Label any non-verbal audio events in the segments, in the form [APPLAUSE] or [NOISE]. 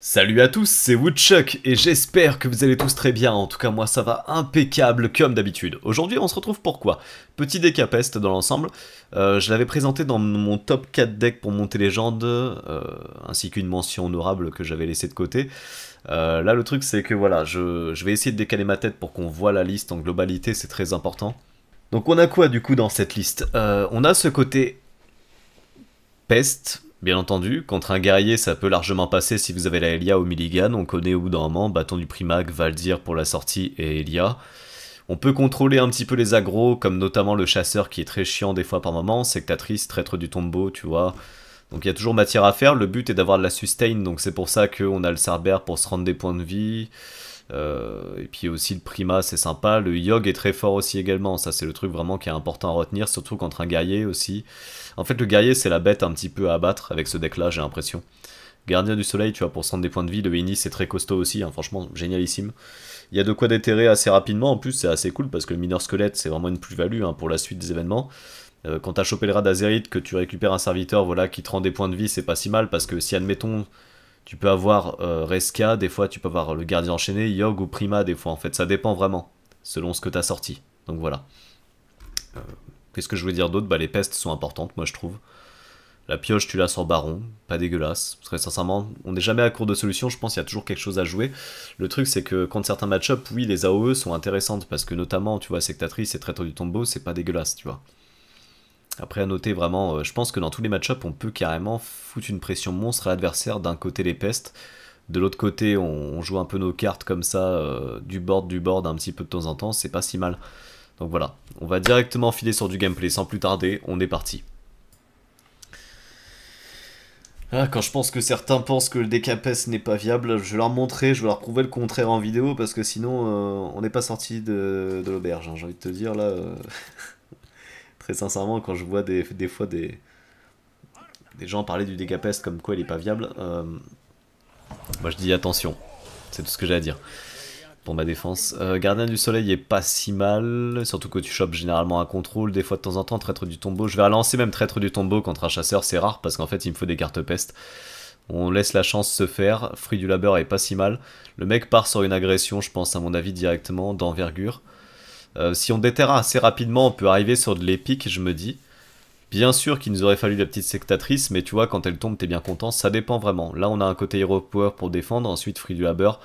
Salut à tous, c'est Woodchuck et j'espère que vous allez tous très bien, en tout cas moi ça va impeccable comme d'habitude. Aujourd'hui on se retrouve pour quoi Petit deck dans l'ensemble, euh, je l'avais présenté dans mon top 4 deck pour monter légende, euh, ainsi qu'une mention honorable que j'avais laissée de côté. Euh, là le truc c'est que voilà, je, je vais essayer de décaler ma tête pour qu'on voit la liste en globalité, c'est très important. Donc on a quoi du coup dans cette liste On a ce côté peste, Bien entendu, contre un guerrier ça peut largement passer si vous avez la Elia au Milligan, on connaît au bout d'un moment, bâton du Primac, Valdir pour la sortie et Elia. On peut contrôler un petit peu les agros, comme notamment le chasseur qui est très chiant des fois par moment, sectatrice, traître du tombeau, tu vois. Donc il y a toujours matière à faire, le but est d'avoir de la sustain, donc c'est pour ça qu'on a le Cerber pour se rendre des points de vie. Euh, et puis aussi le Prima, c'est sympa. Le Yog est très fort aussi également, ça c'est le truc vraiment qui est important à retenir, surtout contre un guerrier aussi. En fait, le guerrier, c'est la bête un petit peu à abattre avec ce deck-là, j'ai l'impression. Gardien du Soleil, tu vois, pour cent des points de vie, le Ini, c'est très costaud aussi, hein, franchement, génialissime. Il y a de quoi déterrer assez rapidement, en plus, c'est assez cool, parce que le mineur squelette, c'est vraiment une plus-value hein, pour la suite des événements. Euh, quand t'as chopé le rat d'Azerith, que tu récupères un serviteur, voilà, qui te rend des points de vie, c'est pas si mal, parce que si, admettons, tu peux avoir euh, Resca, Reska, des fois, tu peux avoir le Gardien Enchaîné, Yog ou Prima, des fois, en fait, ça dépend vraiment, selon ce que t'as sorti. Donc voilà. Euh, Qu'est-ce que je voulais dire d'autre Bah les pestes sont importantes, moi je trouve. La pioche, tu la sors baron, pas dégueulasse. Très sincèrement, on n'est jamais à court de solution, je pense qu'il y a toujours quelque chose à jouer. Le truc, c'est que contre certains match-up, oui, les AOE sont intéressantes, parce que notamment, tu vois, Sectatrice et Traiteur du Tombeau, c'est pas dégueulasse, tu vois. Après, à noter vraiment, euh, je pense que dans tous les match ups on peut carrément foutre une pression monstre à l'adversaire. D'un côté, les pestes. De l'autre côté, on, joue un peu nos cartes comme ça, euh, du board, du board, un petit peu de temps en temps, c'est pas si mal. Donc voilà, on va directement filer sur du gameplay sans plus tarder, on est parti. Ah, quand je pense que certains pensent que le DKPS n'est pas viable, je vais leur montrer, je vais leur prouver le contraire en vidéo parce que sinon euh, on n'est pas sorti de, l'auberge, hein, j'ai envie de te dire là. Euh, [LAUGHS] très sincèrement, quand je vois des, fois des, des gens parler du DKPS comme quoi il est pas viable, euh, moi je dis attention, c'est tout ce que j'ai à dire ma défense. Euh, gardien du soleil est pas si mal, surtout que tu chopes généralement un contrôle, des fois de temps en temps traître du tombeau. Je vais relancer même traître du tombeau contre un chasseur, c'est rare parce qu'en fait il me faut des cartes peste. On laisse la chance se faire, fruit du labeur est pas si mal. Le mec part sur une agression, je pense à mon avis directement, d'envergure. Euh, si on déterra assez rapidement, on peut arriver sur de l'épique, je me dis. Bien sûr qu'il nous aurait fallu la petite sectatrice, mais tu vois, quand elle tombe, t'es bien content, ça dépend vraiment. Là, on a un côté hero power pour défendre, ensuite fruit du labeur.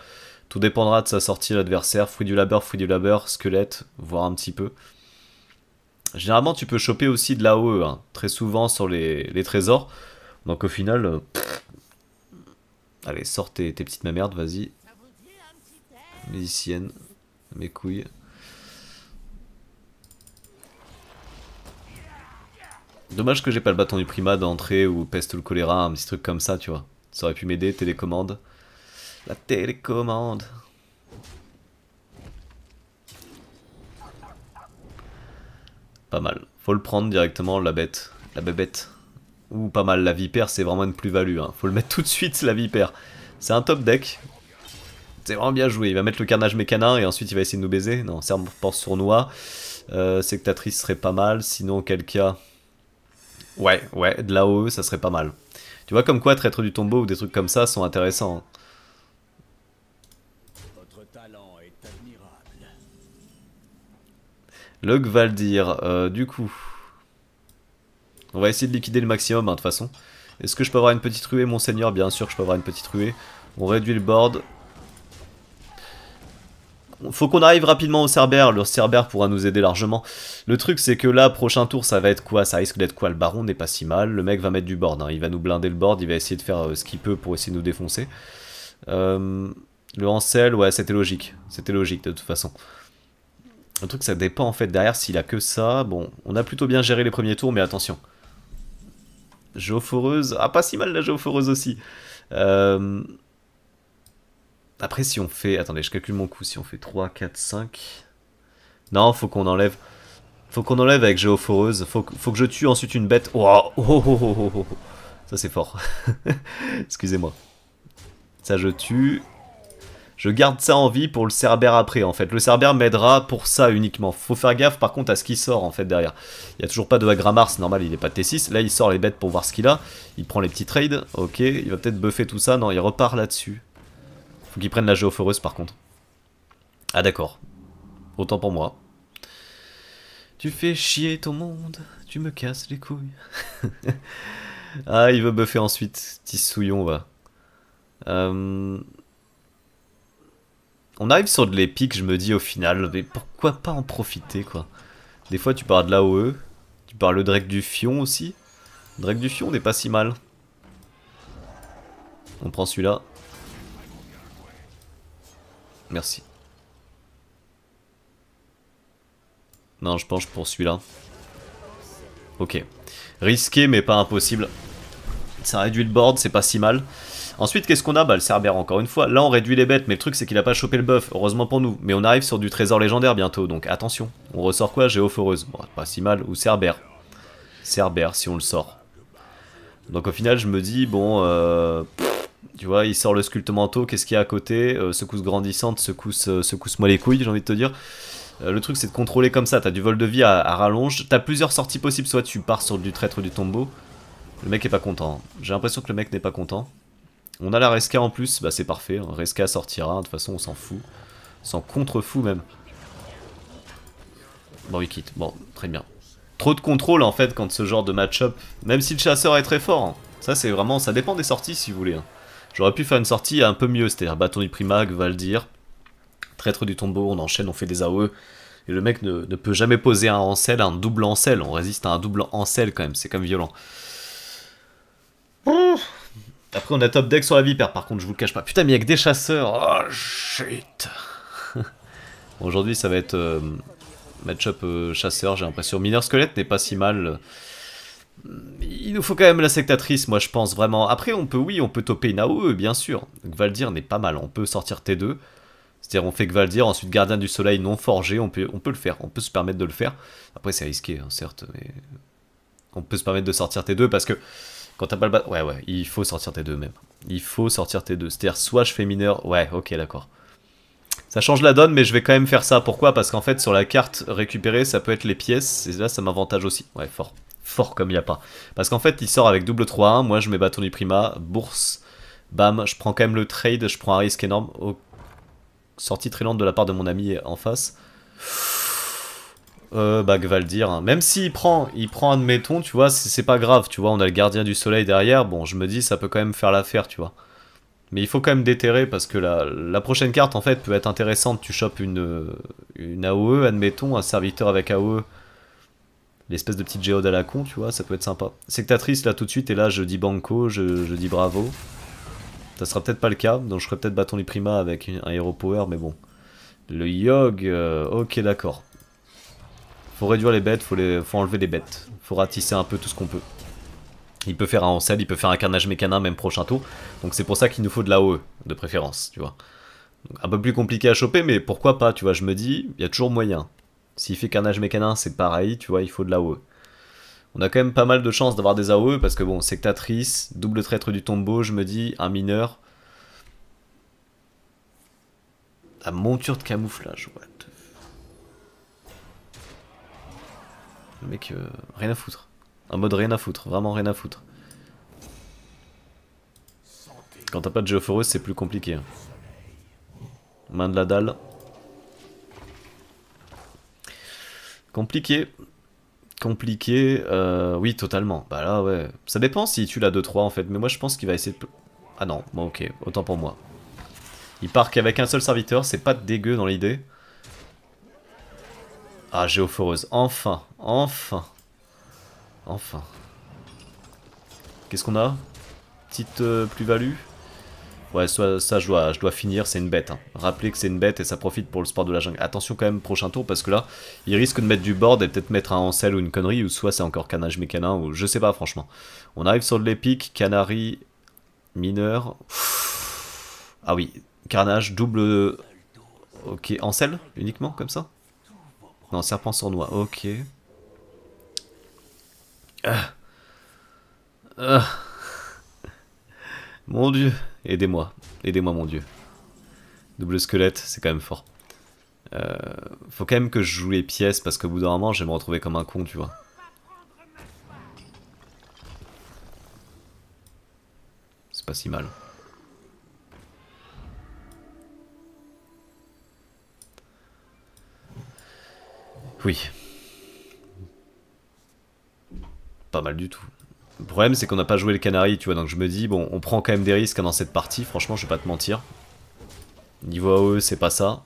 Tout dépendra de sa sortie, l'adversaire, fruit du labeur, fruit du labeur, squelette, voire un petit peu. Généralement, tu peux choper aussi de là-haut, e, hein, très souvent sur les, trésors. Donc au final, euh, allez, sors tes, petites merdes, vas-y. Musicienne, mes couilles. Dommage que j'ai pas le bâton du primat d'entrée ou peste ou le choléra, un petit truc comme ça, tu vois. Ça aurait pu m'aider, télécommande. La télécommande. Pas mal. Faut le prendre directement, la bête. La bébête. Ou pas mal, la vipère, c'est vraiment une plus-value. Hein. Faut le mettre [LAUGHS] tout de suite, la vipère. C'est un top deck. C'est vraiment bien joué. Il va mettre le carnage mécanin et ensuite il va essayer de nous baiser. Non, pense sournois. Euh, sectatrice serait pas mal. Sinon, quelqu'un... Ouais, ouais, de là-haut, ça serait pas mal. Tu vois comme quoi, traître du tombeau ou des trucs comme ça sont intéressants. Log le dire, euh, du coup. On va essayer de liquider le maximum, hein, de toute façon. Est-ce que je peux avoir une petite ruée, mon seigneur Bien sûr je peux avoir une petite ruée. On réduit le board. Faut qu'on arrive rapidement au Cerbère, le Cerbère pourra nous aider largement. Le truc c'est que là, prochain tour, ça va être quoi Ça risque d'être quoi Le baron n'est pas si mal, le mec va mettre du board, hein. il va nous blinder le board, il va essayer de faire euh, ce qu'il peut pour essayer de nous défoncer. Euh, le Ansel, ouais, c'était logique, c'était logique de toute façon. Le truc, ça dépend en fait derrière s'il a que ça. Bon, on a plutôt bien géré les premiers tours, mais attention. Géophoreuse. Ah, pas si mal la géophoreuse aussi. Euh, après, si on fait. Attendez, je calcule mon coup. Si on fait 3, 4, 5. Non, faut qu'on enlève. Faut qu'on enlève avec géophoreuse. Faut, que je tue ensuite une bête. Oh, oh, oh, ça, c'est fort. [LAUGHS] Excusez-moi. Ça, je tue. Je garde ça en vie pour le Cerber après, en fait. Le Cerber m'aidera pour ça uniquement. Faut faire gaffe, par contre, à ce qui sort, en fait, derrière. Il n'y a toujours pas de la c'est normal, il n'est pas de T6. Là, il sort les bêtes pour voir ce qu'il a. Il prend les petits trades, ok. Il va peut-être buffer tout ça. Non, il repart là-dessus. Faut qu'il prenne la géophoreuse, par contre. Ah, d'accord. Autant pour moi. Tu fais chier ton monde, tu me casses les couilles. [LAUGHS] ah, il veut buffer ensuite. Petit souillon, va. Euh... On arrive sur de l'épic, je me dis au final, mais pourquoi pas en profiter quoi Des fois tu parles de l'AOE, tu parles le Drake du Fion aussi. Drake du Fion n'est pas si mal. On prend celui-là. Merci. Non, je pense pour celui-là. Ok. Risqué mais pas impossible. Ça réduit le board, c'est pas si mal. Ensuite, qu'est-ce qu'on a Bah, le Cerbère, encore une fois. Là, on réduit les bêtes, mais le truc, c'est qu'il a pas chopé le buff, heureusement pour nous. Mais on arrive sur du trésor légendaire bientôt, donc attention. On ressort quoi Géophoreuse. Bon, pas si mal. Ou Cerbère. Cerbère, si on le sort. Donc au final, je me dis, bon, euh, tu vois, il sort le sculpte manteau, qu'est-ce qu'il y a à côté euh, Secousse grandissante, euh, secousse, moi les couilles, j'ai envie de te dire. le truc, c'est de contrôler comme ça, t'as du vol de vie à, à rallonge, t'as plusieurs sorties possibles, soit tu pars sur du traître du tombeau. Le mec est pas content. J'ai l'impression que le mec n'est pas content. On a la Resca en plus, bah c'est parfait. Hein. Reska Resca sortira, de toute façon on s'en fout. S'en contre même. Bon, il quitte. Bon, très bien. Trop de contrôle en fait quand ce genre de match-up, même si le chasseur est très fort. Hein. Ça c'est vraiment, ça dépend des sorties si vous voulez. Hein. J'aurais pu faire une sortie un peu mieux, c'est-à-dire bâton du primag, Valdir, traître du tombeau, on enchaîne, on fait des AOE. Et le mec ne, peut jamais poser un ancel, un double ancel. On résiste à un double ancel quand même, c'est comme violent. Après, on a top deck sur la vipère, par contre, je vous le cache pas. Putain, mais il y a que des chasseurs. Oh, shit. [LAUGHS] Aujourd'hui, ça va être euh, matchup match-up euh, chasseur, j'ai l'impression. Mineur squelette n'est pas si mal. Il nous faut quand même la sectatrice, moi, je pense, vraiment. Après, on peut, oui, on peut topper une AOE, euh, bien sûr. Gvaldir n'est pas mal, on peut sortir T2. C'est-à-dire, on fait Gvaldir, ensuite Gardien du Soleil non forgé, on peut, on peut le faire, on peut se permettre de le faire. Après, c'est risqué, hein, certes, mais... On peut se permettre de sortir T2 parce que quand t'as pas le bâton. Ouais, ouais, il faut sortir tes deux même. Il faut sortir tes deux. C'est-à-dire, soit je fais mineur. Ouais, ok, d'accord. Ça change la donne, mais je vais quand même faire ça. Pourquoi Parce qu'en fait, sur la carte récupérée, ça peut être les pièces. Et là, ça m'avantage aussi. Ouais, fort. Fort comme il n'y a pas. Parce qu'en fait, il sort avec double 3-1. Moi, je mets bâton du prima. Bourse. Bam. Je prends quand même le trade. Je prends un risque énorme. Oh, sortie très lente de la part de mon ami en face. Pfff euh, bah, le dire. Hein. Même s'il prend, il prend, admettons, tu vois, c'est pas grave, tu vois, on a le gardien du soleil derrière, bon, je me dis, ça peut quand même faire l'affaire, tu vois. Mais il faut quand même déterrer, parce que la, prochaine carte, en fait, peut être intéressante. Tu chopes une, une AOE, admettons, un serviteur avec AOE, l'espèce de petite géode à la con, tu vois, ça peut être sympa. Sectatrice, là, tout de suite, et là, je dis banco, je, dis bravo. Ça sera peut-être pas le cas, donc je ferai peut-être bâton les prima avec un hero power, mais bon. Le Yog, euh, ok d'accord. Faut réduire les bêtes, faut, les, faut enlever les bêtes. Faut ratisser un peu tout ce qu'on peut. Il peut faire un ancel, il peut faire un carnage Mécanin, même prochain tour. Donc c'est pour ça qu'il nous faut de la e, de préférence, tu vois. un peu plus compliqué à choper, mais pourquoi pas, tu vois, je me dis, il y a toujours moyen. S'il fait carnage Mécanin, c'est pareil, tu vois, il faut de la e. On a quand même pas mal de chances d'avoir des AOE, parce que bon, sectatrice, double traître du tombeau, je me dis, un mineur. La monture de camouflage, ouais. Le mec, euh, rien à foutre. En mode rien à foutre, vraiment rien à foutre. Quand t'as pas de géophoreuse, c'est plus compliqué. Hein. Main de la dalle. Compliqué. Compliqué, euh, oui, totalement. Bah là, ouais. Ça dépend s'il tue la 2-3 en fait, mais moi je pense qu'il va essayer de... Ah non, bon ok, autant pour moi. Il part qu'avec un seul serviteur, c'est pas dégueu dans l'idée. Ah, géophoreuse, enfin, enfin, enfin. Qu'est-ce qu'on a Petite euh, plus-value Ouais, ça, ça je, dois, finir, c'est une bête. Hein. Rappelez que c'est une bête et ça profite pour le sport de la jungle. Attention quand même, prochain tour, parce que là, il risque de mettre du board et peut-être mettre un ancel ou une connerie, ou soit c'est encore canage mécanin, ou je sais pas franchement. On arrive sur de l'épique, canari, mineur. Ah oui, carnage, double... Ok, ancel uniquement, comme ça non, serpent sournois, ok. Ah. Ah. Mon dieu, aidez-moi, aidez-moi mon dieu. Double squelette, c'est quand même fort. Euh, faut quand même que je joue les pièces parce qu'au bout d'un moment, je vais me retrouver comme un con, tu vois. C'est pas si mal. Oui. Pas mal du tout. Le problème, c'est qu'on n'a pas joué le canari, tu vois, donc je me dis, bon, on prend quand même des risques hein, dans cette partie, franchement, je vais pas te mentir. Niveau AOE, c'est pas ça.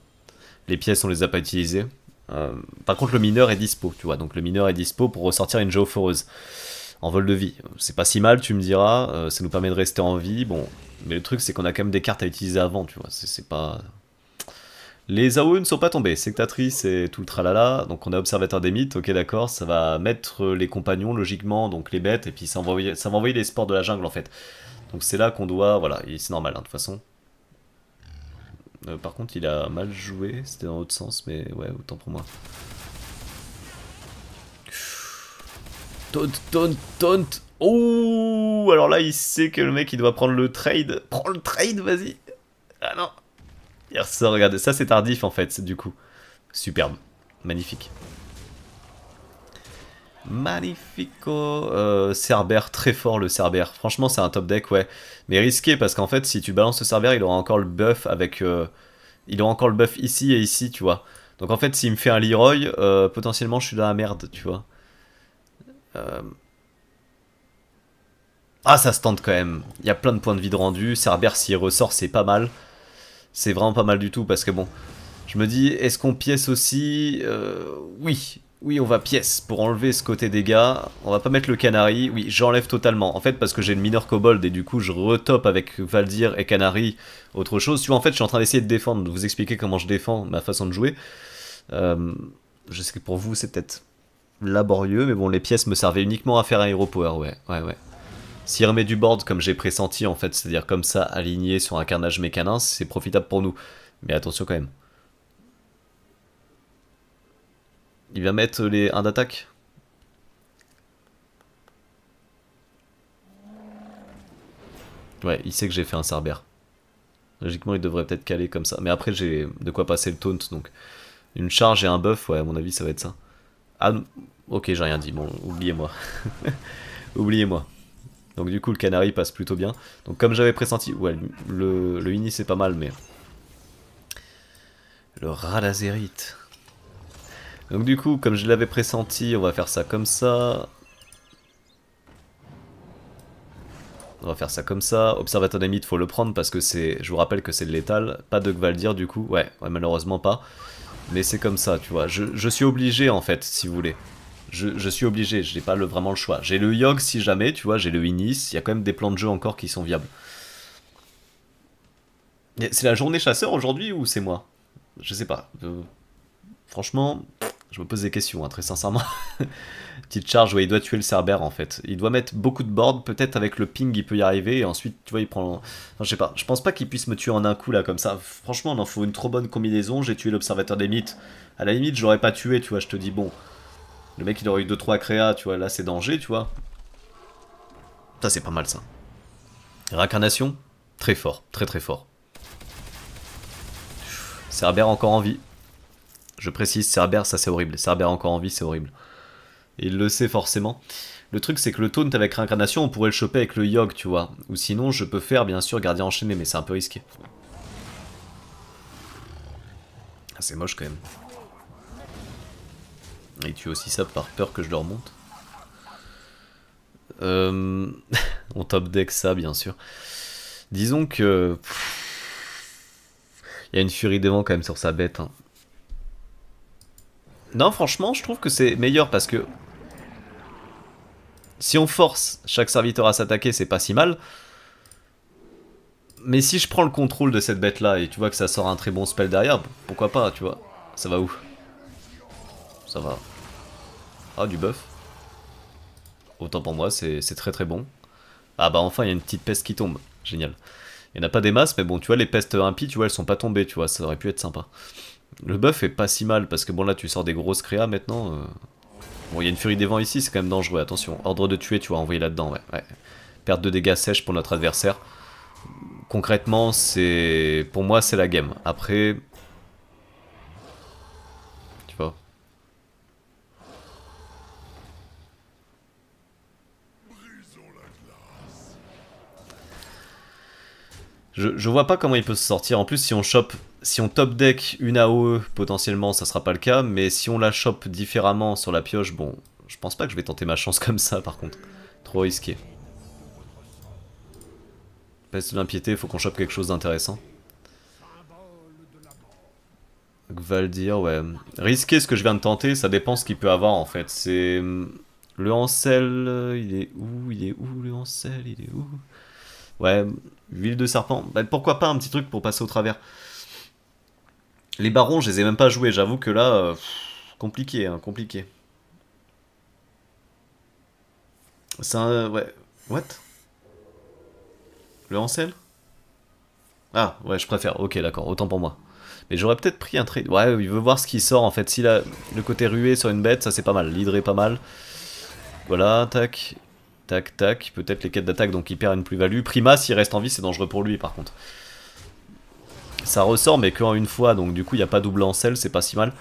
Les pièces, on les a pas utilisées. Euh, par contre, le mineur est dispo, tu vois, donc le mineur est dispo pour ressortir une géophoreuse en vol de vie. C'est pas si mal, tu me diras, euh, ça nous permet de rester en vie, bon, mais le truc, c'est qu'on a quand même des cartes à utiliser avant, tu vois, c'est pas... Les AOE ne sont pas tombés, sectatrice et tout le tralala, donc on a observateur des mythes, ok d'accord, ça va mettre les compagnons logiquement, donc les bêtes, et puis ça, va envoyer les sports de la jungle en fait. Donc c'est là qu'on doit, voilà, c'est normal hein, de toute façon. Euh, par contre il a mal joué, c'était dans l'autre sens, mais ouais, autant pour moi. Taunt, taunt, taunt Oh Alors là il sait que le mec il doit prendre le trade, prends le trade vas-y Ah non regardez, ça c'est tardif en fait, du coup. Superbe, magnifique. Magnifico euh, Cerber, très fort le Cerber Franchement, c'est un top deck, ouais. Mais risqué, parce qu'en fait, si tu balances le Cerber il aura encore le buff avec... Euh, il aura encore le buff ici et ici, tu vois. Donc en fait, s'il me fait un Leroy, euh, potentiellement, je suis dans la merde, tu vois. Ah, ça se tente quand même. Il y a plein de points de vie de rendu. Cerber s'il ressort, c'est pas mal c'est vraiment pas mal du tout parce que bon, je me dis, est-ce qu'on pièce aussi euh, Oui, oui, on va pièce pour enlever ce côté dégâts. On va pas mettre le canari. Oui, j'enlève totalement. En fait, parce que j'ai le mineur kobold et du coup, je retope avec Valdir et canari autre chose. Tu vois, en fait, je suis en train d'essayer de défendre, de vous expliquer comment je défends ma façon de jouer. Euh, je sais que pour vous, c'est peut-être laborieux, mais bon, les pièces me servaient uniquement à faire un hero power, ouais, ouais, ouais. S'il remet du board comme j'ai pressenti en fait, c'est-à-dire comme ça aligné sur un carnage mécanin, c'est profitable pour nous. Mais attention quand même. Il va mettre les 1 d'attaque Ouais, il sait que j'ai fait un Cerber. Logiquement, il devrait peut-être caler comme ça. Mais après, j'ai de quoi passer le taunt, donc... Une charge et un buff, ouais, à mon avis, ça va être ça. Ah, ok, j'ai rien dit, bon, oubliez-moi. [LAUGHS] oubliez-moi. Donc du coup, le canari passe plutôt bien. Donc comme j'avais pressenti, ouais, le, le Ini c'est pas mal, mais... Le Radazérite. Donc du coup, comme je l'avais pressenti, on va faire ça comme ça. On va faire ça comme ça. Observateur il faut le prendre parce que c'est. Je vous rappelle que c'est létal. Pas de Gvaldir du coup. Ouais, ouais malheureusement pas. Mais c'est comme ça, tu vois. Je, je, suis obligé en fait, si vous voulez je, suis obligé, je n'ai pas le, vraiment le choix. J'ai le Yog si jamais, tu vois, j'ai le Inis, il y a quand même des plans de jeu encore qui sont viables. C'est la journée chasseur aujourd'hui ou c'est moi Je sais pas. Euh, franchement, je me pose des questions, hein, très sincèrement. [LAUGHS] Petite charge, ouais, il doit tuer le Cerber en fait. Il doit mettre beaucoup de boards, peut-être avec le ping il peut y arriver, et ensuite, tu vois, il prend... je sais pas, je pense pas qu'il puisse me tuer en un coup là, comme ça. Franchement, il en faut une trop bonne combinaison, j'ai tué l'Observateur des Mythes. À la limite, je pas tué, tu vois, je te dis, bon, le mec, il aurait eu 2-3 créa tu vois. Là, c'est danger, tu vois. Ça, c'est pas mal, ça. Réincarnation, très fort, très très fort. Cerber encore en vie. Je précise, Cerber, ça c'est horrible. Cerber encore en vie, c'est horrible. Il le sait forcément. Le truc, c'est que le taunt avec réincarnation, on pourrait le choper avec le yog, tu vois. Ou sinon, je peux faire, bien sûr, gardien enchaîné, mais c'est un peu risqué. Ah, c'est moche quand même tu tu aussi ça par peur que je le remonte. Euh, [LAUGHS] on top deck ça, bien sûr. Disons que... Il y a une furie des quand même sur sa bête. Hein. Non, franchement, je trouve que c'est meilleur parce que... Si on force chaque serviteur à s'attaquer, c'est pas si mal. Mais si je prends le contrôle de cette bête-là et tu vois que ça sort un très bon spell derrière, pourquoi pas, tu vois Ça va où Ça va. Ah, du buff. Autant pour moi, c'est très très bon. Ah bah enfin, il y a une petite peste qui tombe. Génial. Il n'y en a pas des masses, mais bon, tu vois, les pestes impies, tu vois, elles sont pas tombées, tu vois, ça aurait pu être sympa. Le buff est pas si mal, parce que bon, là, tu sors des grosses créas maintenant. Euh. Bon, il y a une furie des vents ici, c'est quand même dangereux, attention. Ordre de tuer, tu vois, envoyé là-dedans, ouais, ouais. Perte de dégâts sèches pour notre adversaire. Concrètement, c'est... Pour moi, c'est la game. Après, Je, vois pas comment il peut se sortir. En plus, si on chope, si on top deck une AOE, potentiellement, ça sera pas le cas. Mais si on la chope différemment sur la pioche, bon, je pense pas que je vais tenter ma chance comme ça, par contre. Trop risqué. Peste de l'impiété, faut qu'on chope quelque chose d'intéressant. Gvaldir, ouais. Risquer ce que je viens de tenter, ça dépend ce qu'il peut avoir en fait. C'est. Le Ansel, euh, il est où Il est où le Ansel Il est où Ouais, Ville de serpent. Ben, pourquoi pas un petit truc pour passer au travers Les barons, je les ai même pas joués. J'avoue que là, euh, compliqué, hein, compliqué. C'est un... Euh, ouais. What Le Ansel Ah, ouais, je préfère. Ok, d'accord. Autant pour moi. Mais j'aurais peut-être pris un trade. Ouais, il veut voir ce qui sort en fait. Si a le côté rué sur une bête, ça c'est pas mal. L'hydre est pas mal. Voilà, tac. Tac, tac, peut-être les quêtes d'attaque, donc il perd une plus-value. Prima, s'il reste en vie, c'est dangereux pour lui, par contre. Ça ressort, mais qu'en une fois, donc du coup, il n'y a pas double en selle, c'est pas si mal.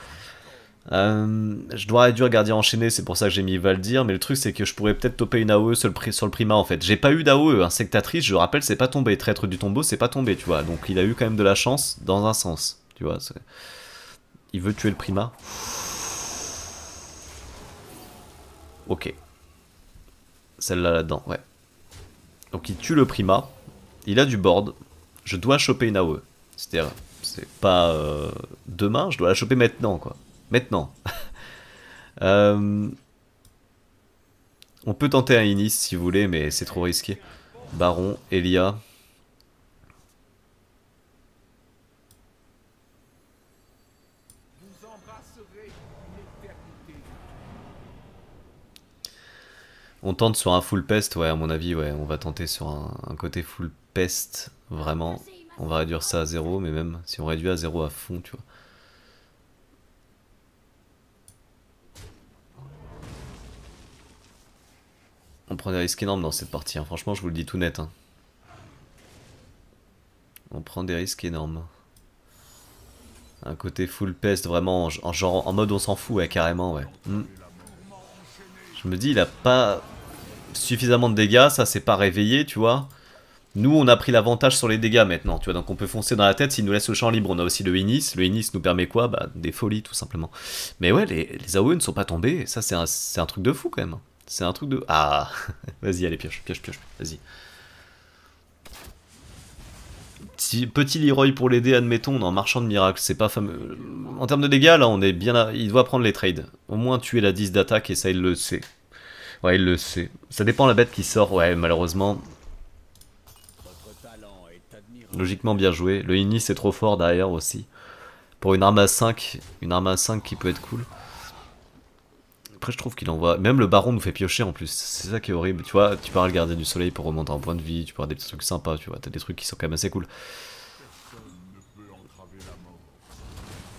Euh, je dois réduire gardien enchaîné, c'est pour ça que j'ai mis Valdir, mais le truc c'est que je pourrais peut-être topper une AOE sur le, sur le Prima en fait. J'ai pas eu d'AOE, insectatrice, hein. je rappelle, c'est pas tombé, traître du tombeau, c'est pas tombé, tu vois. Donc il a eu quand même de la chance dans un sens, tu vois. Il veut tuer le Prima. Ok. Celle-là là-dedans, ouais. Donc il tue le Prima. Il a du board. Je dois choper une AOE. C'est-à-dire, c'est pas euh, demain, je dois la choper maintenant, quoi. Maintenant. [LAUGHS] Euh, on peut tenter un Inis si vous voulez, mais c'est trop risqué. Baron, Elia. On tente sur un full pest, ouais, à mon avis, ouais, on va tenter sur un, côté full pest, vraiment. On va réduire ça à zéro, mais même si on réduit à zéro à fond, tu vois. On prend des risques énormes dans cette partie, hein. franchement je vous le dis tout net. Hein. On prend des risques énormes. Un côté full pest vraiment en, genre, en mode on s'en fout ouais carrément ouais. Hmm. Je me dis il a pas suffisamment de dégâts, ça c'est pas réveillé, tu vois. Nous, on a pris l'avantage sur les dégâts maintenant, tu vois, donc on peut foncer dans la tête s'il nous laisse le champ libre. On a aussi le Inis, le Inis nous permet quoi Bah, des folies, tout simplement. Mais ouais, les, AOE ne sont pas tombés, ça c'est un, truc de fou quand même. C'est un truc de... Ah [LAUGHS] Vas-y, allez, pioche, pioche, pioche, vas-y. Petit, Leroy pour l'aider, admettons, dans marchand de miracle, c'est pas fameux. En termes de dégâts, là, on est bien là, il doit prendre les trades. Au moins, tuer la 10 d'attaque, et ça, il le sait. Ouais, il le sait. Ça dépend la bête qui sort, ouais, malheureusement. Logiquement bien joué. Le innis est trop fort derrière aussi. Pour une arme à 5, une arme à 5 qui peut être cool. Après je trouve qu'il envoie... Même le baron nous fait piocher en plus, c'est ça qui est horrible. Tu vois, tu pourras le gardien du soleil pour remonter en point de vie, tu pourras des trucs sympas, tu vois, t'as des trucs qui sont quand même assez cool.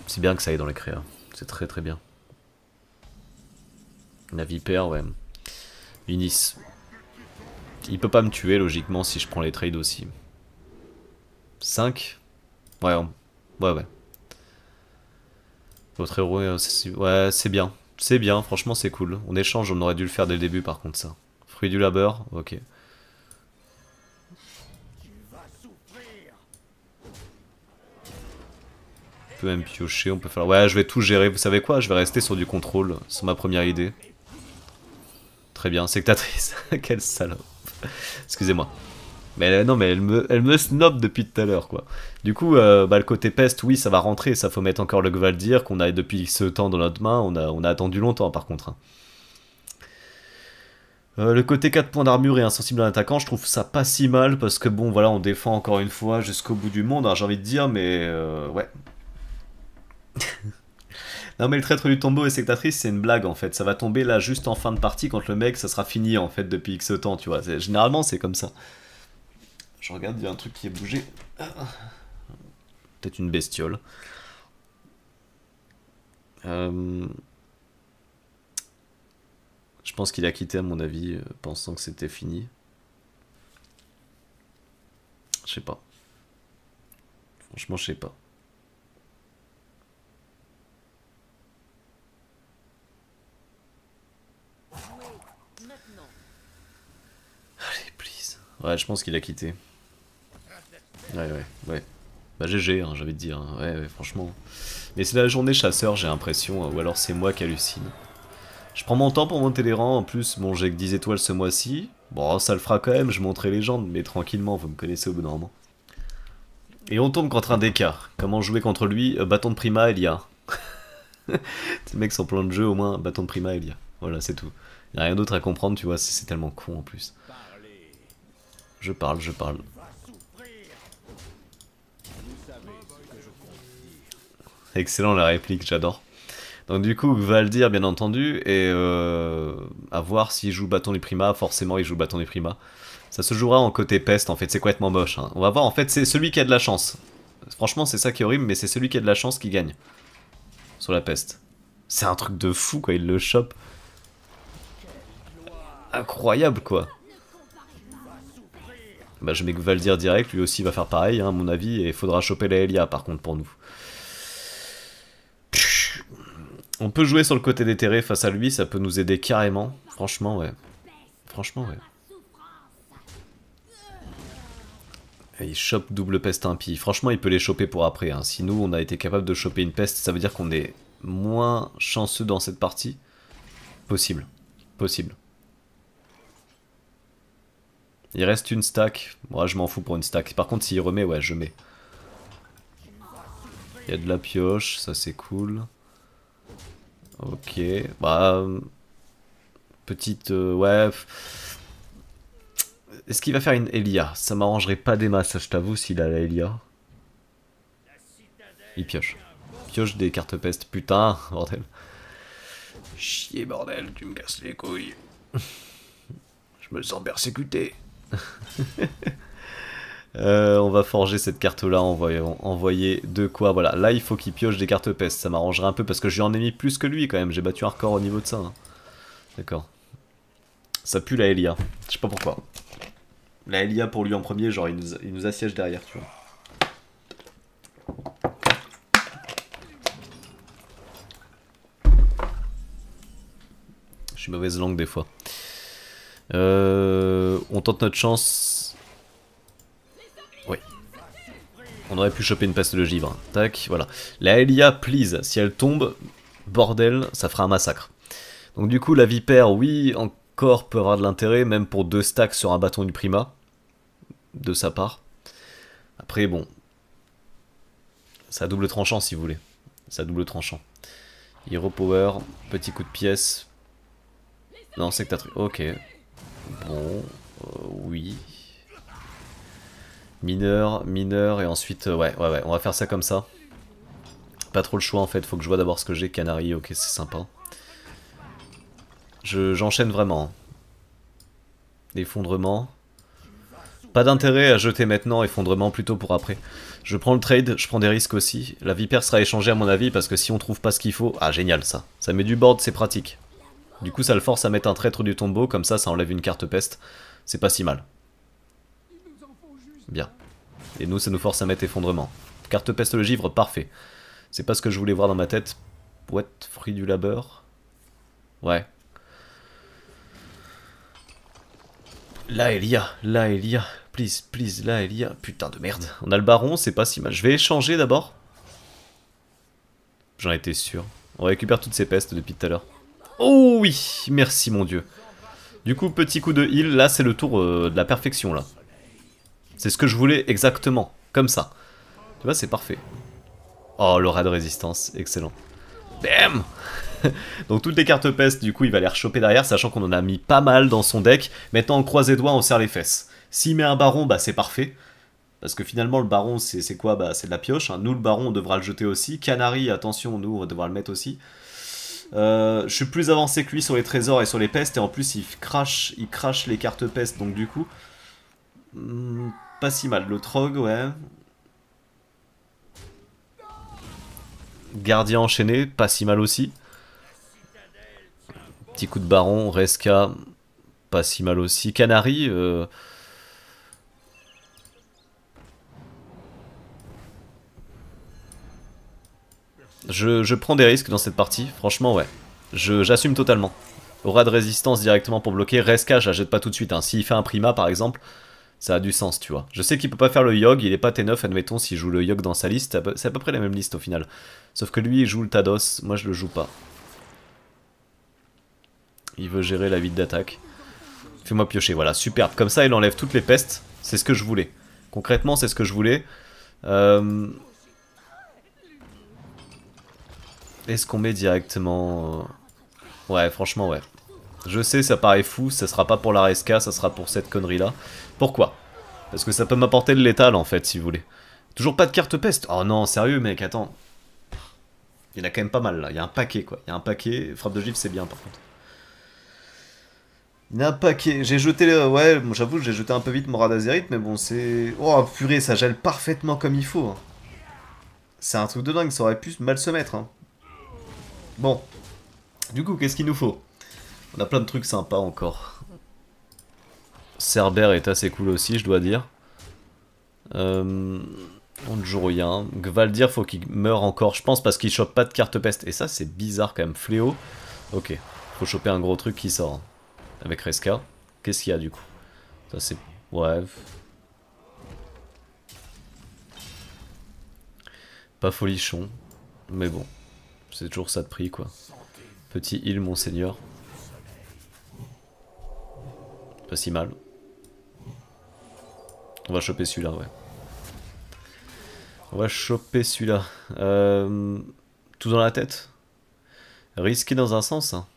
C'est bien que ça aille dans les créas, c'est très très bien. La vipère, ouais. Unis. Il peut pas me tuer logiquement si je prends les trades aussi. 5 Ouais, ouais, ouais. Votre héros, euh, est... ouais, c'est bien. C'est bien, franchement c'est cool. On échange, on aurait dû le faire dès le début par contre ça. Fruit du labeur, ok. On peut même piocher, on peut faire... Ouais, je vais tout gérer. Vous savez quoi Je vais rester sur du contrôle. C'est ma première idée. Très bien, sectatrice. [LAUGHS] Quelle salope. Excusez-moi. Mais euh, non, mais elle me, elle me snob depuis tout à l'heure, quoi. Du coup, euh, bah, le côté peste, oui, ça va rentrer. Ça faut mettre encore le Gvaldir qu'on a depuis ce temps dans notre main. On a, on a attendu longtemps, par contre. Hein. Euh, le côté 4 points d'armure et insensible à l'attaquant, je trouve ça pas si mal parce que bon, voilà, on défend encore une fois jusqu'au bout du monde, hein, j'ai envie de dire, mais ouais. [LAUGHS] Non mais le traître du tombeau et sectatrice c'est une blague en fait, ça va tomber là juste en fin de partie quand le mec ça sera fini en fait depuis X temps tu vois, généralement c'est comme ça. Je regarde, il y a un truc qui est bougé. Peut-être une bestiole. Euh, je pense qu'il a quitté à mon avis euh, pensant que c'était fini. Je sais pas. Franchement je sais pas. Ouais, je pense qu'il a quitté. Ouais, ouais, ouais. Bah GG, hein, j'avais de dire. Hein. Ouais, ouais, franchement. Mais c'est la journée chasseur, j'ai l'impression. Hein. Ou alors c'est moi qui hallucine. Je prends mon temps pour monter les rangs. En plus, bon, j'ai que 10 étoiles ce mois-ci. Bon, ça le fera quand même, je monterai les jambes. Mais tranquillement, vous me connaissez au bout d'un moment. Et on tombe contre un DK. Comment jouer contre lui euh, Bâton de Prima, Elia. [LAUGHS] Ces mecs sont plan de jeu, au moins, bâton de Prima, Elia. Voilà, c'est tout. Y'a rien d'autre à comprendre, tu vois, c'est tellement con en plus. Je parle, je parle. Excellent la réplique, j'adore. Donc du coup, va dire bien entendu, et euh, à voir s'il joue bâton du Prima. forcément il joue bâton du Prima. Ça se jouera en côté peste en fait, c'est complètement moche. Hein. On va voir, en fait c'est celui qui a de la chance. Franchement c'est ça qui est horrible, mais c'est celui qui a de la chance qui gagne. Sur la peste. C'est un truc de fou quoi, il le chope. Incroyable quoi. Bah, je mets dire direct, lui aussi va faire pareil, hein, à mon avis, et il faudra choper la Elia par contre pour nous. On peut jouer sur le côté des face à lui, ça peut nous aider carrément. Franchement, ouais. Franchement, ouais. il chope double peste impie. Franchement, il peut les choper pour après. Hein. Si nous, on a été capable de choper une peste, ça veut dire qu'on est moins chanceux dans cette partie. Possible. Possible. Il reste une stack. Moi, je m'en fous pour une stack. Par contre, s'il remet, ouais, je mets. Il y a de la pioche, ça c'est cool. Ok, bah... Petite... Euh, ouais... Est-ce qu'il va faire une Elia Ça m'arrangerait pas des masses, je t'avoue, s'il a la Elia. Il pioche. Pioche des cartes peste, putain, [LAUGHS] bordel. Chier, bordel, tu me casses les couilles. [LAUGHS] je me sens persécuté. [LAUGHS] Euh, on va forger cette carte là, envoyer, envoyer de quoi, voilà. Là il faut qu'il pioche des cartes peste, ça m'arrangerait un peu parce que j'en ai mis plus que lui quand même, j'ai battu un record au niveau de ça. Hein. D'accord. Ça pue la Elia, je sais pas pourquoi. La Elia pour lui en premier, genre il nous, il nous assiège derrière, tu vois. Je suis mauvaise langue des fois. Euh... Euh, on tente notre chance. Oui. On aurait pu choper une peste de givre. Tac, voilà. La Elia, please, si elle tombe, bordel, ça fera un massacre. Donc du coup, la Vipère, oui, encore peut avoir de l'intérêt, même pour deux stacks sur un bâton du Prima, de sa part. Après, bon, ça double tranchant si vous voulez. Ça double tranchant. Hero Power, petit coup de pièce. Non, c'est que Ok. Bon, euh, oui. Mineur, mineur, et ensuite, euh, ouais, ouais, ouais, on va faire ça comme ça. Pas trop le choix en fait, faut que je vois d'abord ce que j'ai. Canari, ok, c'est sympa. J'enchaîne vraiment. Effondrement. Pas d'intérêt à jeter maintenant, effondrement plutôt pour après. Je prends le trade, je prends des risques aussi. La vipère sera échangée à mon avis parce que si on trouve pas ce qu'il faut... Ah génial ça, ça met du board, c'est pratique. Du coup ça le force à mettre un traître du tombeau, comme ça ça enlève une carte peste c'est pas si mal. Bien. Et nous, ça nous force à mettre effondrement. Carte peste le givre, parfait. C'est pas ce que je voulais voir dans ma tête. Boîte, fruit du labeur. Ouais. Là, Elia, là, Elia. Please, please, là, Elia. Putain de merde. On a le baron, c'est pas si mal. Je vais échanger d'abord. J'en étais sûr. On récupère toutes ces pestes depuis tout à l'heure. Oh oui Merci, mon dieu. Du coup, petit coup de heal, là c'est le tour euh, de la perfection là. C'est ce que je voulais exactement, comme ça. Tu vois, c'est parfait. Oh, le de résistance, excellent. Bam [LAUGHS] Donc toutes les cartes pestes, du coup, il va les rechoper derrière, sachant qu'on en a mis pas mal dans son deck. Maintenant, on croise les doigts, on serre les fesses. S'il met un baron, bah c'est parfait. Parce que finalement, le baron, c'est quoi Bah c'est de la pioche. Hein. Nous, le baron, on devra le jeter aussi. Canary, attention, nous, on devra le mettre aussi. Euh, je suis plus avancé que lui sur les trésors et sur les pestes, et en plus il crache, il crache les cartes pestes, donc du coup... Hmm, pas si mal. Le trog, ouais. Gardien enchaîné, pas si mal aussi. Petit coup de baron, reska, pas si mal aussi. Canary, euh, Je, prends des risques dans cette partie, franchement ouais. J'assume totalement. Aura de résistance directement pour bloquer. Resca, je la jette pas tout de suite. Hein. S'il fait un Prima par exemple, ça a du sens, tu vois. Je sais qu'il peut pas faire le Yog. il est pas T9, admettons, s'il joue le Yog dans sa liste. C'est à peu près la même liste au final. Sauf que lui, il joue le Tados, moi je le joue pas. Il veut gérer la vie d'attaque. Fais-moi piocher, voilà, superbe. Comme ça, il enlève toutes les pestes. C'est ce que je voulais. Concrètement, c'est ce que je voulais. Euh, Est-ce qu'on met directement... Euh, ouais, franchement, ouais. Je sais, ça paraît fou, ça sera pas pour la resca ça sera pour cette connerie-là. Pourquoi Parce que ça peut m'apporter de létal, en fait, si vous voulez. Toujours pas de carte peste Oh non, sérieux, mec, attends. Il y en a quand même pas mal, là. Il y a un paquet, quoi. Il y a un paquet. Frappe de gifle, c'est bien, par contre. Il y a un paquet. J'ai jeté... Ouais, j'avoue, j'ai jeté un peu vite mon Radazerite, mais bon, c'est... Oh, purée, ça gèle parfaitement comme il faut. Hein. C'est un truc de dingue, ça aurait pu mal se mettre, hein. Bon. Du coup, qu'est-ce qu'il nous faut On a plein de trucs sympas encore. Cerber est assez cool aussi, je dois dire. Euh, on ne joue rien. Gvaldir, faut qu'il meure encore, je pense, parce qu'il chope pas de carte peste. Et ça, c'est bizarre quand même. Fléau. Ok. Faut choper un gros truc qui sort. Hein. Avec Reska. Qu'est-ce qu'il y a du coup Ça, c'est. Ouais. Pas folichon. Mais bon c'est toujours ça de prix, quoi. Petit île monseigneur. Pas si mal. On va choper celui-là, ouais. On va choper celui-là. Euh, tout dans la tête. Risqué dans un sens. Hein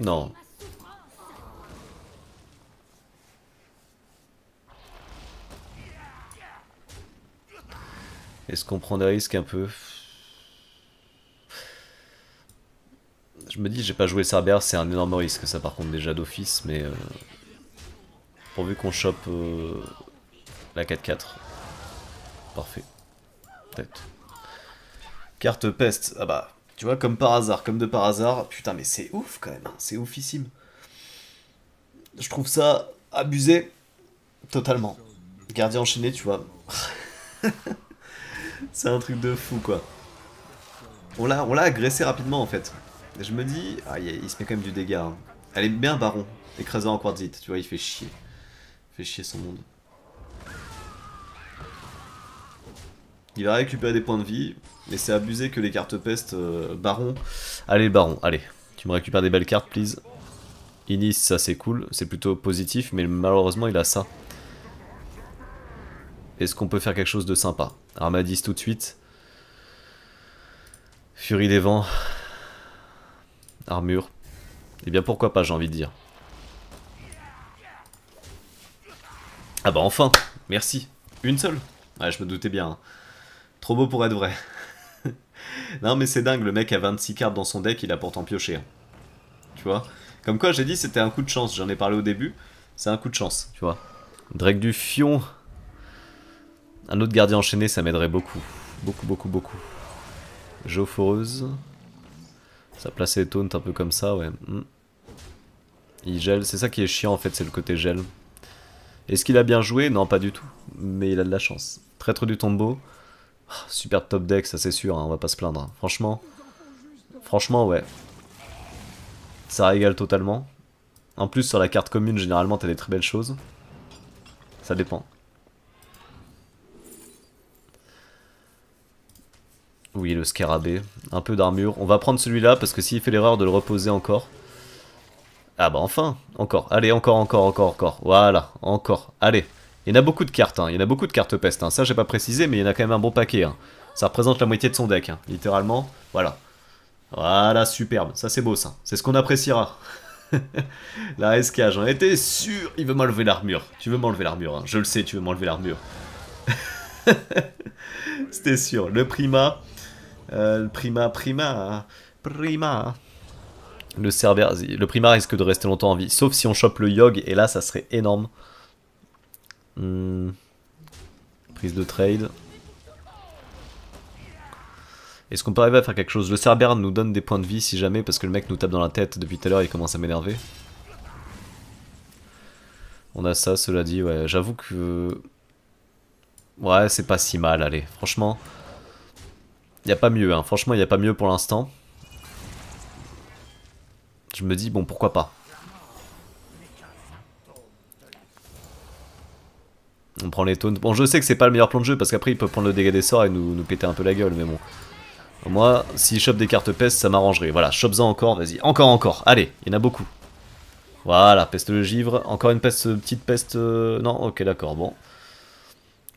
non, Est-ce qu'on prend des risques un peu Je me dis, j'ai pas joué Cerber, c'est un énorme risque ça par contre déjà d'office, mais euh, pourvu qu'on chope euh, la 4-4. Parfait. Peut-être. Carte peste, ah bah, tu vois, comme par hasard, comme de par hasard, putain mais c'est ouf quand même, hein, c'est oufissime. Je trouve ça abusé, totalement. Gardien enchaîné, tu vois. [LAUGHS] C'est un truc de fou, quoi. On l'a agressé rapidement, en fait. Je me dis... Ah, il, se met quand même du dégât. Hein. Elle est bien baron, écrasant en quartzite. Tu vois, il fait chier. Il fait chier son monde. Il va récupérer des points de vie. Mais c'est abusé que les cartes peste... Euh, baron... Allez, baron, allez. Tu me récupères des belles cartes, please. Inis, ça c'est cool. C'est plutôt positif, mais malheureusement, il a ça. Est-ce qu'on peut faire quelque chose de sympa Armadis tout de suite. Furie des vents. Armure. Eh bien pourquoi pas, j'ai envie de dire. Ah bah enfin Merci Une seule Ouais, je me doutais bien. Hein. Trop beau pour être vrai. [LAUGHS] non mais c'est dingue, le mec a 26 cartes dans son deck, il a pourtant pioché. Hein. Tu vois Comme quoi j'ai dit c'était un coup de chance, j'en ai parlé au début. C'est un coup de chance, tu vois. Drake du Fion, un autre gardien enchaîné, ça m'aiderait beaucoup. Beaucoup, beaucoup, beaucoup. Géophoreuse. Ça place les taunts un peu comme ça, ouais. Hmm. Il gèle. C'est ça qui est chiant, en fait, c'est le côté gel. Est-ce qu'il a bien joué Non, pas du tout. Mais il a de la chance. Traître du tombeau. Ah, super top deck, ça c'est sûr, hein, on va pas se plaindre. Hein. Franchement, franchement, ouais. Ça régale totalement. En plus, sur la carte commune, généralement, t'as des très belles choses. Ça dépend. Oui, le scarabée. Un peu d'armure. On va prendre celui-là parce que s'il fait l'erreur de le reposer encore... Ah bah enfin Encore. Allez, encore, encore, encore, encore. Voilà, encore. Allez. Il y en a beaucoup de cartes, hein. il y en a beaucoup de cartes peste. Hein. Ça, j'ai pas précisé, mais il y en a quand même un bon paquet. Hein. Ça représente la moitié de son deck, hein. littéralement. Voilà. Voilà, superbe. Ça, c'est beau, ça. C'est ce qu'on appréciera. [LAUGHS] la SK, j'en étais sûr. Il veut m'enlever l'armure. Tu veux m'enlever l'armure, je le sais, tu veux m'enlever l'armure. [LAUGHS] C'était sûr. Le Prima, euh, prima, prima, prima. Le serveur, le prima risque de rester longtemps en vie. Sauf si on chope le yog, et là, ça serait énorme. Hmm. Prise de trade. Est-ce qu'on peut arriver à faire quelque chose Le Cerber nous donne des points de vie si jamais, parce que le mec nous tape dans la tête depuis tout à l'heure, il commence à m'énerver. On a ça, cela dit, ouais, j'avoue que... Ouais, c'est pas si mal, allez, franchement... Il a pas mieux, hein. franchement, il n'y a pas mieux pour l'instant. Je me dis, bon, pourquoi pas. On prend les taunts. Bon, je sais que c'est pas le meilleur plan de jeu parce qu'après, il peut prendre le dégât des sorts et nous, nous péter un peu la gueule, mais bon. Moi, s'il chope des cartes peste, ça m'arrangerait. Voilà, chope-en encore, vas-y. Encore, encore. Allez, il y en a beaucoup. Voilà, peste le givre. Encore une peste, petite peste... Euh, non, ok, d'accord, bon.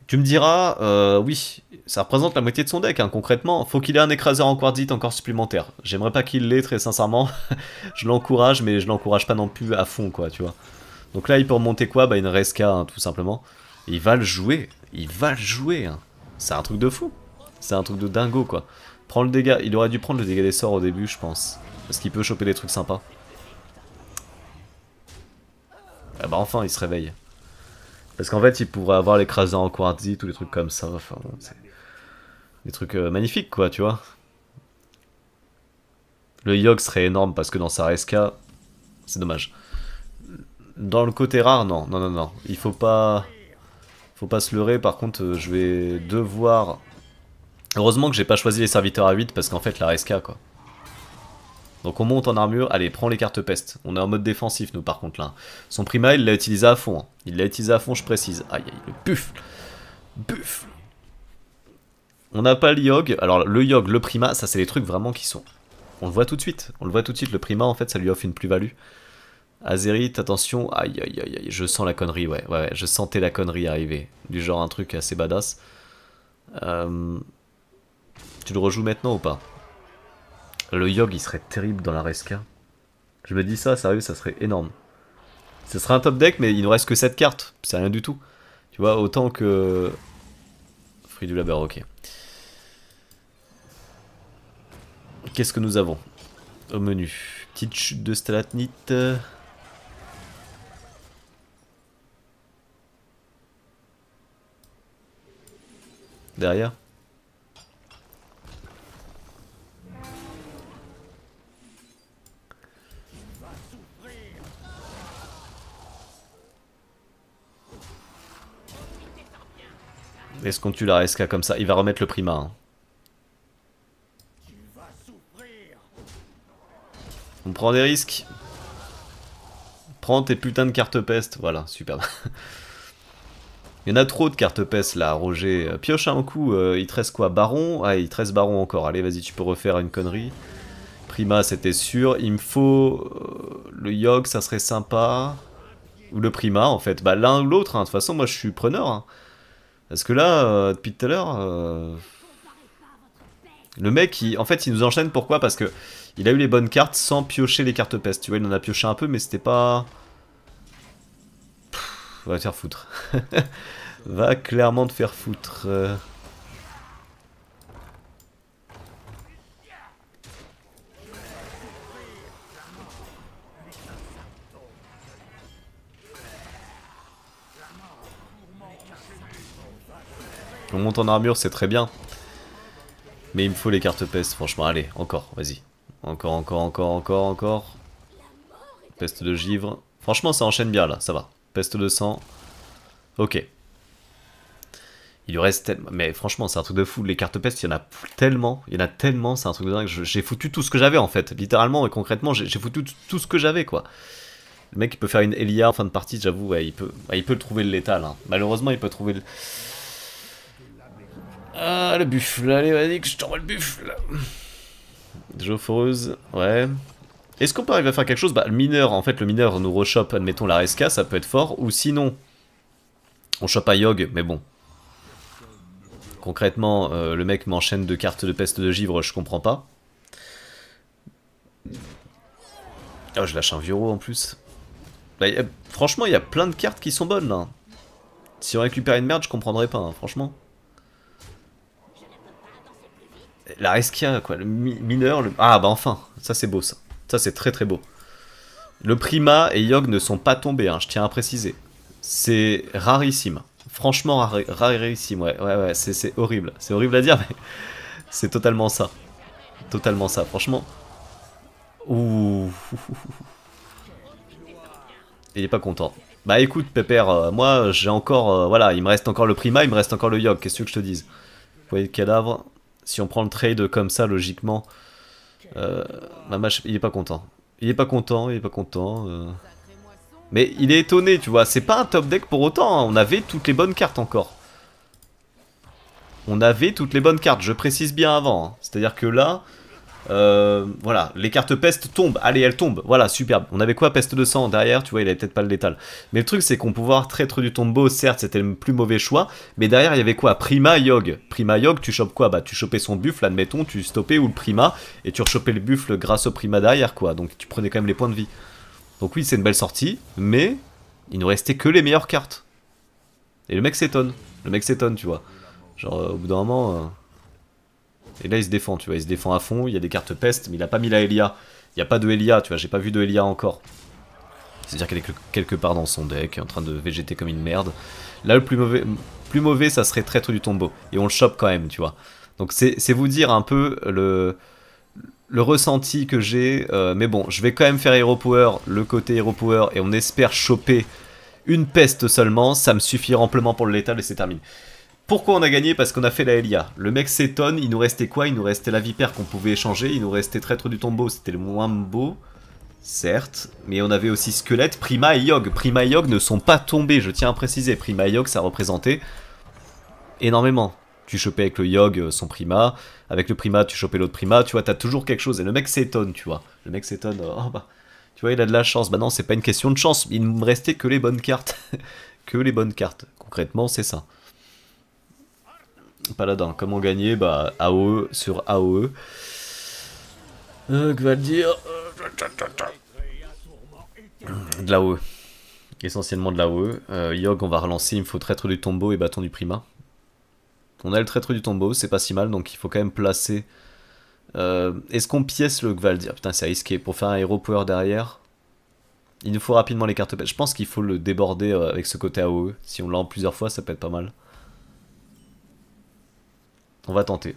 Tu me diras, euh, oui, ça représente la moitié de son deck, hein, concrètement. Faut qu'il ait un écraseur en quartzite encore supplémentaire. J'aimerais pas qu'il l'ait, très sincèrement. [LAUGHS] je l'encourage, mais je l'encourage pas non plus à fond, quoi, tu vois. Donc là, il peut remonter quoi Bah, une reste hein, tout simplement. il va le jouer. Il va le jouer. Hein. C'est un truc de fou. C'est un truc de dingo, quoi. Prends le dégât. Il aurait dû prendre le dégât des sorts au début, je pense. Parce qu'il peut choper des trucs sympas. Ah bah enfin, il se réveille. Parce qu'en fait, il pourrait avoir l'écrasant en quartz, tous les trucs comme ça. Enfin, des trucs euh, magnifiques, quoi, tu vois. Le Yogg serait énorme parce que dans sa reska, c'est dommage. Dans le côté rare, non, non, non, non. Il faut pas, faut pas se leurrer. Par contre, euh, je vais devoir. Heureusement que j'ai pas choisi les serviteurs à 8 parce qu'en fait, la reska, quoi. Donc on monte en armure, allez, prends les cartes peste. On est en mode défensif, nous, par contre, là. Son prima, il l'a utilisé à fond. Hein. Il l'a utilisé à fond, je précise. Aïe, aïe, le puf, On n'a pas le yog. Alors, le yog, le prima, ça, c'est les trucs vraiment qui sont... On le voit tout de suite. On le voit tout de suite. Le prima, en fait, ça lui offre une plus-value. Azerite, attention. Aïe, aïe, aïe, aïe. Je sens la connerie, ouais. Ouais, Je sentais la connerie arriver. Du genre, un truc assez badass. Euh, tu le rejoues maintenant ou pas le yog il serait terrible dans la Resca. Je me dis ça, sérieux, ça serait énorme. Ce serait un top deck, mais il ne reste que 7 cartes. C'est rien du tout. Tu vois, autant que... Fruit du labeur, ok. Qu'est-ce que nous avons au menu Petite chute de stalatnite. Derrière Est-ce qu'on tue la SK comme ça Il va remettre le Prima. Hein. On prend des risques. Prends tes putains de cartes peste. Voilà, super. [LAUGHS] il y en a trop de cartes peste là, Roger. Euh, pioche un coup, euh, il te reste quoi Baron Ah, il te Baron encore. Allez, vas-y, tu peux refaire une connerie. Prima, c'était sûr. Il me faut euh, le Yog. ça serait sympa. Ou le Prima, en fait. Bah, l'un ou l'autre, hein. de toute façon, moi, je suis preneur. Hein. Parce que là, euh, depuis tout à l'heure, euh, le mec, il, en fait, il nous enchaîne. Pourquoi Parce que il a eu les bonnes cartes sans piocher les cartes peste. Tu vois, il en a pioché un peu, mais c'était pas... va te faire foutre. [LAUGHS] va clairement te faire foutre. Euh. On monte en armure, c'est très bien. Mais il me faut les cartes peste, franchement. Allez, encore, vas-y. Encore, encore, encore, encore, encore. Peste de givre. Franchement, ça enchaîne bien, là, ça va. Peste de sang. Ok. Il lui reste tellement... Mais franchement, c'est un truc de fou. Les cartes peste, il y en a tellement. Il y en a tellement, c'est un truc de dingue. J'ai foutu tout ce que j'avais, en fait. Littéralement et concrètement, j'ai foutu tout ce que j'avais, quoi. Le mec, il peut faire une Elia en fin de partie, j'avoue. il, peut... il peut le trouver le létal. Hein. Malheureusement, il peut trouver le... Ah, le buffle, allez, vas-y, que je t'envoie le buffle. Joffreuse, ouais. Est-ce qu'on peut arriver à faire quelque chose Bah, le mineur, en fait, le mineur nous rechoppe, admettons, la resca, ça peut être fort, ou sinon, on chope à Yog, mais bon. Concrètement, euh, le mec m'enchaîne de cartes de peste de givre, je comprends pas. Oh, je lâche un Viro en plus. Bah, franchement, il y a plein de cartes qui sont bonnes, là. Si on récupère une merde, je comprendrais pas, hein, franchement. La Resquia, quoi, le mineur, le... Ah bah enfin, ça c'est beau ça. Ça c'est très très beau. Le Prima et yog ne sont pas tombés, hein, je tiens à préciser. C'est rarissime. Franchement rarissime, ouais, ouais, ouais, c'est horrible. C'est horrible à dire, mais [LAUGHS] c'est totalement ça. Totalement ça, franchement. Ouh. Il est pas content. Bah écoute, Pépère, euh, moi j'ai encore... Euh, voilà, il me reste encore le Prima, il me reste encore le yog. qu'est-ce que je te dise Vous voyez le cadavre si on prend le trade comme ça, logiquement, euh, bah, il est pas content. Il est pas content, il est pas content. Euh. Mais il est étonné, tu vois. C'est pas un top deck pour autant. Hein. On avait toutes les bonnes cartes encore. On avait toutes les bonnes cartes, je précise bien avant. Hein. C'est-à-dire que là, euh, voilà, les cartes peste tombent. Allez, elles tombent. Voilà, superbe. On avait quoi Peste de sang derrière, tu vois, il avait peut-être pas le létal. Mais le truc, c'est qu'on voir traître du tombeau, certes, c'était le plus mauvais choix. Mais derrière, il y avait quoi Prima Yog. Prima Yog, tu chopes quoi Bah, tu chopais son buffle, admettons, tu stoppais ou le Prima, et tu rechopais le buffle grâce au Prima derrière, quoi. Donc tu prenais quand même les points de vie. Donc oui, c'est une belle sortie, mais il nous restait que les meilleures cartes. Et le mec s'étonne. Le mec s'étonne, tu vois. Genre, euh, au bout d'un moment. Euh, et là, il se défend, tu vois, il se défend à fond. Il y a des cartes peste, mais il a pas mis la Elia. Il n'y a pas de Elia, tu vois, j'ai pas vu de Elia encore. C'est-à-dire qu'elle est quelque part dans son deck, en train de végéter comme une merde. Là, le plus mauvais, plus mauvais ça serait Traître du tombeau. Et on le chope quand même, tu vois. Donc c'est vous dire un peu le, le ressenti que j'ai. Euh, mais bon, je vais quand même faire Hero Power, le côté Hero Power, et on espère choper une peste seulement. Ça me suffit amplement pour le létal et c'est terminé. Pourquoi on a gagné Parce qu'on a fait la Elia. Le mec s'étonne, il nous restait quoi Il nous restait la vipère qu'on pouvait échanger, il nous restait traître du tombeau, c'était le moins beau. Certes, mais on avait aussi squelette, Prima et Yog. Prima et Yog ne sont pas tombés, je tiens à préciser. Prima et Yog, ça représentait énormément. Tu chopais avec le Yog euh, son Prima, avec le Prima tu chopais l'autre Prima, tu vois, t'as toujours quelque chose. Et le mec s'étonne, tu vois. Le mec s'étonne, oh bah, tu vois, il a de la chance. Bah non, c'est pas une question de chance, il ne me restait que les bonnes cartes. [LAUGHS] que les bonnes cartes, concrètement, c'est ça. Paladin, comment gagner Bah, AOE sur AOE. Euh, que va dire De l'AOE. Essentiellement de l'AOE. Euh, Yog on va relancer, il me faut traître du tombeau et bâton du prima. On a le traître du tombeau, c'est pas si mal, donc il faut quand même placer... Euh, est-ce qu'on pièce le Gvaldir Putain, c'est risqué. Pour faire un Hero Power derrière, il nous faut rapidement les cartes Je pense qu'il faut le déborder euh, avec ce côté AOE. Si on l'a en plusieurs fois, ça peut être pas mal. On va tenter.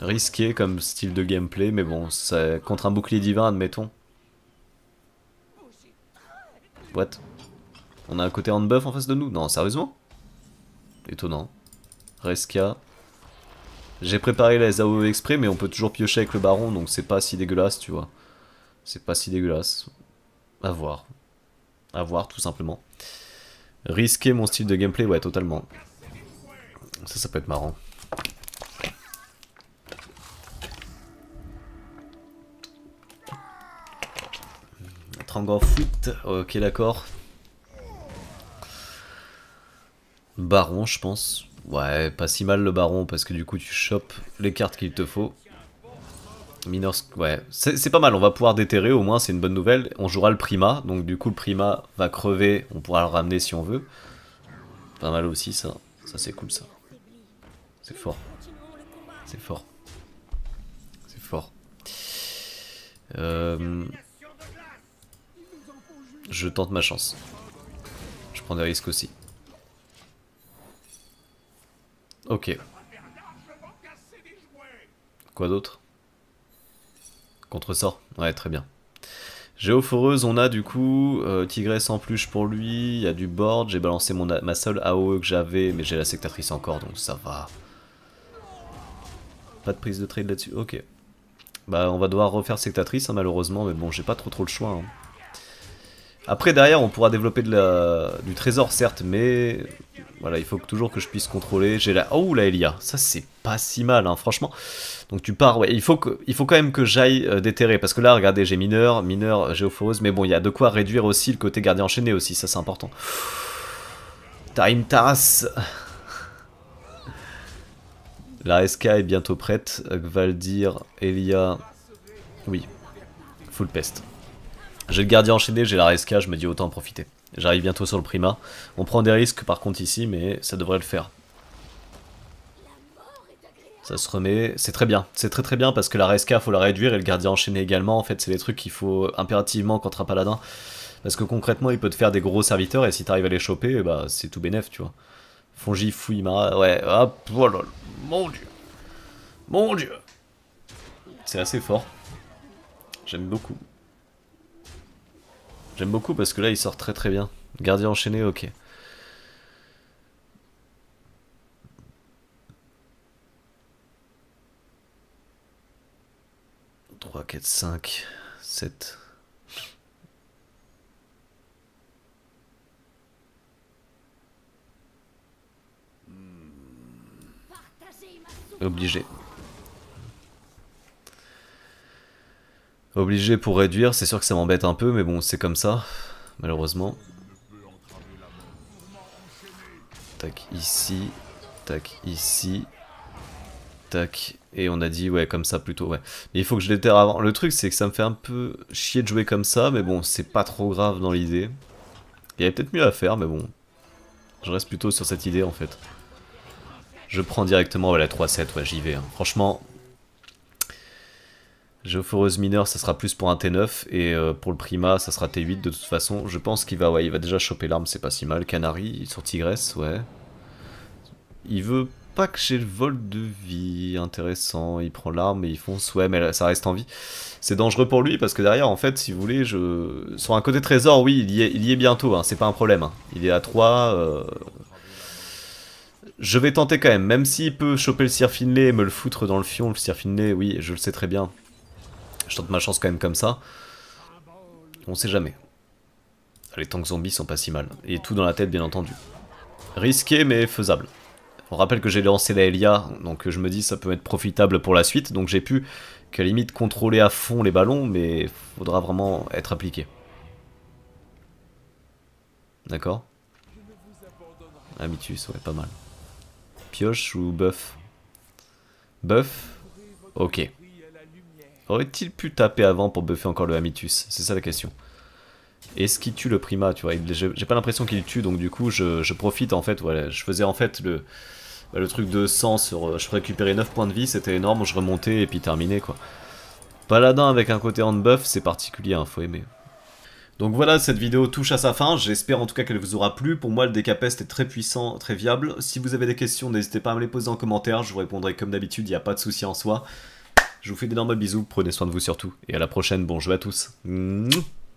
Risqué comme style de gameplay, mais bon, c'est contre un bouclier divin, admettons. What On a un côté handbuff en face de nous Non, sérieusement Étonnant. Resca. J'ai préparé les AOE exprès, mais on peut toujours piocher avec le baron, donc c'est pas si dégueulasse, tu vois. C'est pas si dégueulasse. À voir. À voir, tout simplement. Risquer mon style de gameplay, ouais, totalement. Ça, ça peut être marrant. Encore foot' ok d'accord. Baron je pense. Ouais, pas si mal le baron parce que du coup tu chopes les cartes qu'il te faut. Minors ouais, c'est pas mal, on va pouvoir déterrer au moins, c'est une bonne nouvelle. On jouera le Prima, donc du coup le Prima va crever, on pourra le ramener si on veut. Pas mal aussi ça, ça c'est cool ça. C'est fort. C'est fort. C'est fort. Euh... Je tente ma chance. Je prends des risques aussi. Ok. Quoi d'autre Contresort Ouais, très bien. Géophoreuse, on a du coup euh, Tigresse en pluche pour lui, il y a du board, j'ai balancé mon, ma seule AOE que j'avais, mais j'ai la sectatrice encore, donc ça va. Pas de prise de trade là-dessus, ok. Bah on va devoir refaire sectatrice hein, malheureusement, mais bon j'ai pas trop trop le choix. Hein. Après, derrière, on pourra développer du trésor, certes, mais voilà, il faut toujours que je puisse contrôler. J'ai la... Oh, la Elia, ça c'est pas si mal, hein, franchement. Donc tu pars, ouais, il faut, il faut quand même que j'aille euh, déterrer, parce que là, regardez, j'ai mineur, mineur, géophose mais bon, il y a de quoi réduire aussi le côté gardien enchaîné aussi, ça c'est important. Time, Taras La SK est bientôt prête, Gvaldir, Elia... Oui, full pest. J'ai le gardien enchaîné, j'ai la resca, je me dis autant en profiter. J'arrive bientôt sur le prima. On prend des risques par contre ici, mais ça devrait le faire. Ça se remet, c'est très bien, c'est très très bien parce que la resca faut la réduire et le gardien enchaîné également, en fait c'est des trucs qu'il faut impérativement contre un paladin. Parce que concrètement il peut te faire des gros serviteurs et si t'arrives à les choper, bah c'est tout bénef tu vois. Fongi, fouille, mara, ouais, hop, voilà, oh mon dieu, mon dieu. C'est assez fort, j'aime beaucoup beaucoup parce que là il sort très très bien gardien enchaîné ok 3 4 5 7 obligé Obligé pour réduire, c'est sûr que ça m'embête un peu, mais bon, c'est comme ça, malheureusement. Tac, ici, tac, ici, tac, et on a dit, ouais, comme ça plutôt, ouais. Mais il faut que je déterre avant. Le truc, c'est que ça me fait un peu chier de jouer comme ça, mais bon, c'est pas trop grave dans l'idée. Il y avait peut-être mieux à faire, mais bon. Je reste plutôt sur cette idée, en fait. Je prends directement, la 3-7, ouais, j'y vais. Hein. Franchement, Géophoreuse mineur, ça sera plus pour un T9, et euh, pour le Prima, ça sera T8 de toute façon. Je pense qu'il va, ouais, il va déjà choper l'arme, c'est pas si mal. Canary sur Tigresse, ouais. Il veut pas que j'ai le vol de vie, intéressant. Il prend l'arme et il fonce, ouais, mais ça reste en vie. C'est dangereux pour lui, parce que derrière, en fait, si vous voulez, je... sur un côté trésor, oui, il y est, bientôt, hein, c'est pas un problème. Hein. Il est à 3... Euh, je vais tenter quand même, même s'il peut choper le Sir Finlay et me le foutre dans le fion, le Sir Finlay, oui, je le sais très bien. Je tente ma chance quand même comme ça. On sait jamais. Les tanks zombies sont pas si mal. Et tout dans la tête, bien entendu. Risqué, mais faisable. On rappelle que j'ai lancé la Elia, donc je me dis ça peut être profitable pour la suite. Donc j'ai pu, qu'à limite, contrôler à fond les ballons, mais faudra vraiment être appliqué. D'accord Amitus, ouais, pas mal. Pioche ou buff Buff Ok. Aurait-il pu taper avant pour buffer encore le Hamitus C'est ça la question. Est-ce qu'il tue le Prima, tu J'ai pas l'impression qu'il tue, donc du coup, je, profite, en fait, voilà, je faisais en fait le, bah, le truc de 100 sur... Je récupérais 9 points de vie, c'était énorme, je remontais et puis terminé, quoi. Paladin avec un côté handbuff buff c'est particulier, hein, faut aimer. Donc voilà, cette vidéo touche à sa fin, j'espère en tout cas qu'elle vous aura plu. Pour moi, le DKPest est très puissant, très viable. Si vous avez des questions, n'hésitez pas à me les poser en commentaire, je vous répondrai comme d'habitude, il n'y a pas de souci en soi. Je vous fais d'énormes bisous, prenez soin de vous surtout, et à la prochaine, bon jeu à tous.